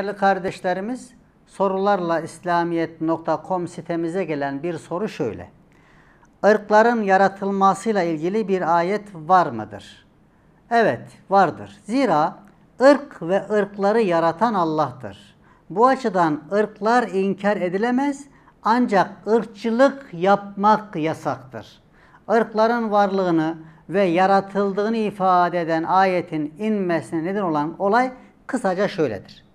Değerli kardeşlerimiz, sorularla İslamiyet.com sitemize gelen bir soru şöyle. Irkların yaratılmasıyla ilgili bir ayet var mıdır? Evet, vardır. Zira ırk ve ırkları yaratan Allah'tır. Bu açıdan ırklar inkar edilemez ancak ırkçılık yapmak yasaktır. Irkların varlığını ve yaratıldığını ifade eden ayetin inmesine neden olan olay kısaca şöyledir.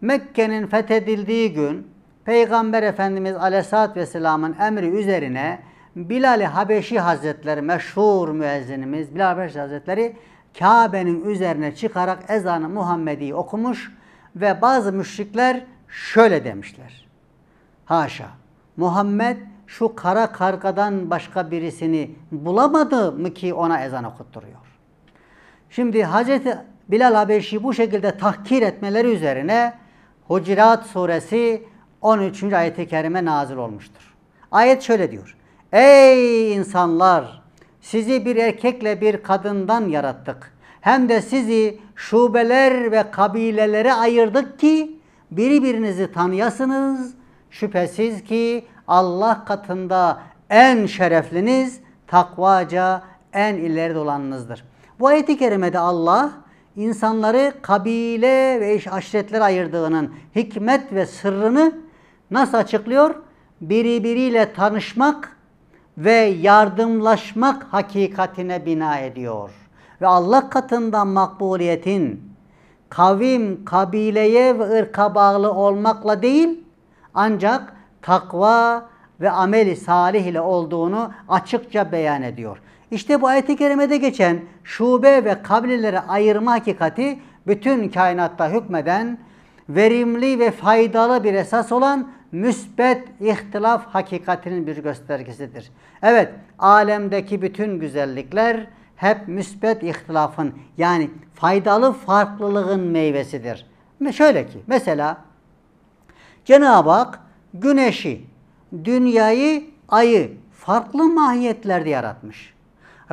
Mekke'nin fethedildiği gün Peygamber Efendimiz Aleyhisselatü Vesselam'ın emri üzerine Bilal-i Habeşi Hazretleri, meşhur müezzinimiz Bilal Habeşi Hazretleri Kabe'nin üzerine çıkarak ezanı Muhammedi okumuş ve bazı müşrikler şöyle demişler. Haşa, Muhammed şu kara kargadan başka birisini bulamadı mı ki ona ezan okutturuyor? Şimdi Hazreti Bilal Habeşi bu şekilde tahkir etmeleri üzerine Hucirat suresi 13. ayet-i kerime nazil olmuştur. Ayet şöyle diyor. Ey insanlar! Sizi bir erkekle bir kadından yarattık. Hem de sizi şubeler ve kabilelere ayırdık ki birbirinizi tanıyasınız. Şüphesiz ki Allah katında en şerefliniz takvaca en ileride olanınızdır. Bu ayeti kerimede Allah insanları kabile ve iş aşiretler ayırdığının hikmet ve sırrını nasıl açıklıyor? Birbiriyle tanışmak ve yardımlaşmak hakikatine bina ediyor. Ve Allah katından makbuliyetin kavim, kabileye ve ırka bağlı olmakla değil ancak takva ve ameli salih ile olduğunu açıkça beyan ediyor. İşte bu ayet-i kerimede geçen şube ve kabilelere ayırma hakikati bütün kainatta hükmeden verimli ve faydalı bir esas olan müsbet ihtilaf hakikatinin bir göstergesidir. Evet, alemdeki bütün güzellikler hep müsbet ihtilafın yani faydalı farklılığın meyvesidir. Şöyle ki mesela Cenab-ı Hak güneşi, dünyayı, ayı farklı mahiyetlerde yaratmış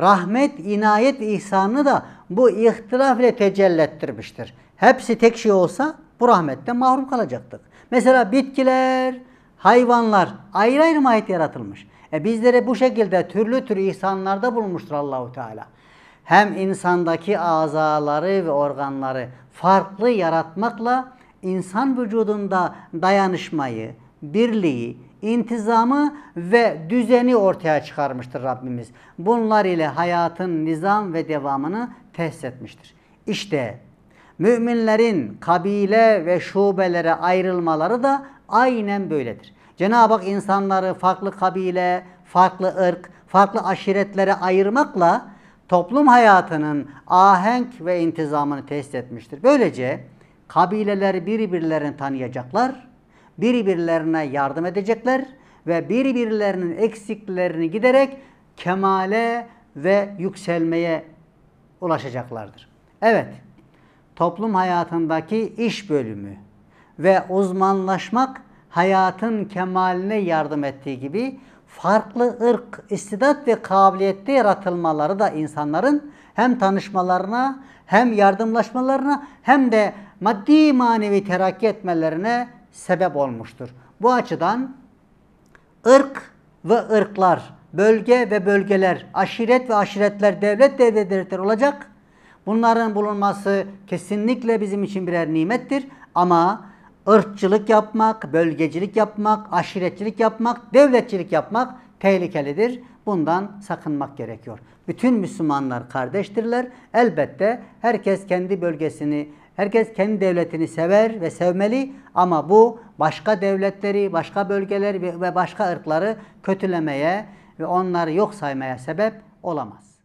rahmet, inayet, ihsanını da bu ihtilaf ile tecellettirmiştir. Hepsi tek şey olsa bu rahmette mahrum kalacaktık. Mesela bitkiler, hayvanlar ayrı ayrı mahiyet yaratılmış. E bizlere bu şekilde türlü türlü ihsanlarda bulmuştur Allahu Teala. Hem insandaki azaları ve organları farklı yaratmakla insan vücudunda dayanışmayı, birliği, intizamı ve düzeni ortaya çıkarmıştır Rabbimiz. Bunlar ile hayatın nizam ve devamını tesis etmiştir. İşte müminlerin kabile ve şubelere ayrılmaları da aynen böyledir. Cenab-ı Hak insanları farklı kabile, farklı ırk, farklı aşiretlere ayırmakla toplum hayatının ahenk ve intizamını tesis etmiştir. Böylece kabileler birbirlerini tanıyacaklar birbirlerine yardım edecekler ve birbirlerinin eksiklerini giderek kemale ve yükselmeye ulaşacaklardır. Evet, toplum hayatındaki iş bölümü ve uzmanlaşmak hayatın kemaline yardım ettiği gibi farklı ırk, istidat ve kabiliyette yaratılmaları da insanların hem tanışmalarına hem yardımlaşmalarına hem de maddi manevi terakki etmelerine sebep olmuştur. Bu açıdan ırk ve ırklar, bölge ve bölgeler, aşiret ve aşiretler, devlet ve devletler olacak. Bunların bulunması kesinlikle bizim için birer nimettir. Ama ırkçılık yapmak, bölgecilik yapmak, aşiretçilik yapmak, devletçilik yapmak tehlikelidir. Bundan sakınmak gerekiyor. Bütün Müslümanlar kardeştirler. Elbette herkes kendi bölgesini Herkes kendi devletini sever ve sevmeli ama bu başka devletleri, başka bölgeleri ve başka ırkları kötülemeye ve onları yok saymaya sebep olamaz.